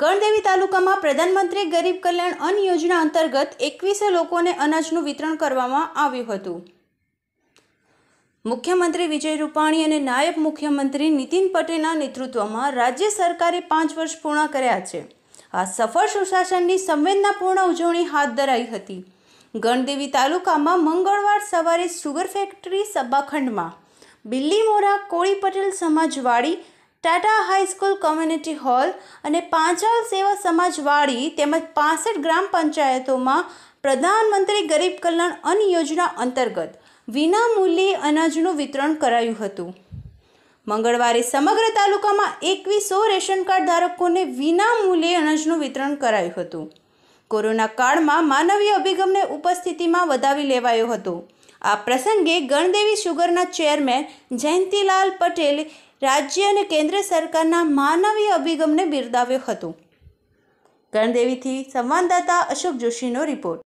ગણદેવી તાલુકામાં પ્રધાનમંત્રી ગરીબ કલ્યાણ અન્ન યોજના અંતર્ગત એકવીસે લોકોને અનાજનું વિતરણ કરવામાં આવ્યું હતું મુખ્યમંત્રી વિજય રૂપાણી અને નાયબ મુખ્યમંત્રી નીતિન પટેલના નેતૃત્વમાં રાજ્ય સરકારે પાંચ વર્ષ પૂર્ણ કર્યા છે આ સફળ સુશાસનની સંવેદનાપૂર્ણ ઉજવણી હાથ ધરાઈ હતી ગણદેવી તાલુકામાં મંગળવાર સવારે સુગર ફેક્ટરી સભાખંડમાં બિલ્લીમોરા કોળી પટેલ સમાજવાડી ટાટા હાઈસ્કૂલ કોમ્યુનિટી હોલ અને પાંચાલ સેવા સમાજવાળી તેમજ પાસઠ ગ્રામ પંચાયતોમાં પ્રધાનમંત્રી ગરીબ કલ્યાણ અન્ન યોજના અંતર્ગત વિનામૂલ્યે અનાજનું વિતરણ કરાયું હતું મંગળવારે સમગ્ર તાલુકામાં એકવીસો રેશન કાર્ડ ધારકોને વિનામૂલ્યે અનાજનું વિતરણ કરાયું હતું કોરોના કાળમાં માનવીય અભિગમને ઉપસ્થિતિમાં વધાવી લેવાયો હતો આ પ્રસંગે ગણદેવી સુગરના ચેરમેન જયંતિલાલ પટેલ રાજ્ય અને કેન્દ્ર સરકારના માનવીય અભિગમને બિરદાવ્યો હતો ગણદેવીથી સંવાદદાતા અશોક જોશીનો રિપોર્ટ